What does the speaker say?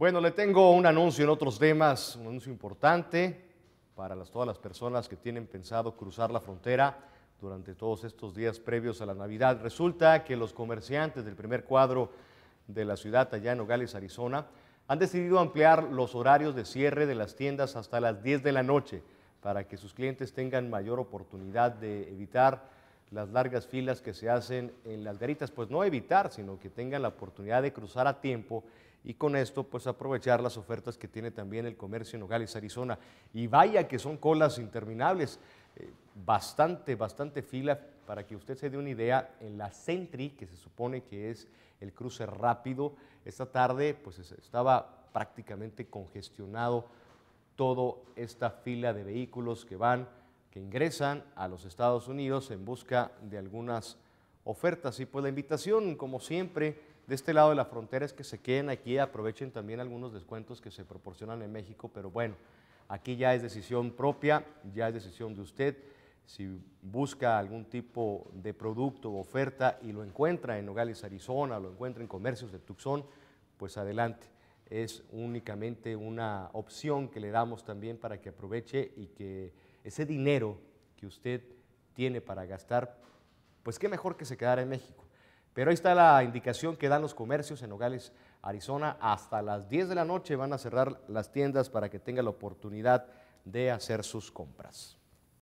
Bueno, le tengo un anuncio en otros temas, un anuncio importante para las, todas las personas que tienen pensado cruzar la frontera durante todos estos días previos a la Navidad. Resulta que los comerciantes del primer cuadro de la ciudad allá en Nogales, Arizona, han decidido ampliar los horarios de cierre de las tiendas hasta las 10 de la noche para que sus clientes tengan mayor oportunidad de evitar las largas filas que se hacen en las garitas, pues no evitar, sino que tengan la oportunidad de cruzar a tiempo y con esto pues aprovechar las ofertas que tiene también el comercio en Nogales, Arizona. Y vaya que son colas interminables, eh, bastante, bastante fila para que usted se dé una idea en la Sentry, que se supone que es el cruce rápido, esta tarde pues estaba prácticamente congestionado toda esta fila de vehículos que van que ingresan a los Estados Unidos en busca de algunas ofertas. Y pues la invitación, como siempre, de este lado de la frontera es que se queden aquí, aprovechen también algunos descuentos que se proporcionan en México, pero bueno, aquí ya es decisión propia, ya es decisión de usted. Si busca algún tipo de producto o oferta y lo encuentra en Nogales, Arizona, lo encuentra en comercios de Tucson, pues adelante. Es únicamente una opción que le damos también para que aproveche y que ese dinero que usted tiene para gastar, pues qué mejor que se quedara en México. Pero ahí está la indicación que dan los comercios en Nogales, Arizona. Hasta las 10 de la noche van a cerrar las tiendas para que tenga la oportunidad de hacer sus compras.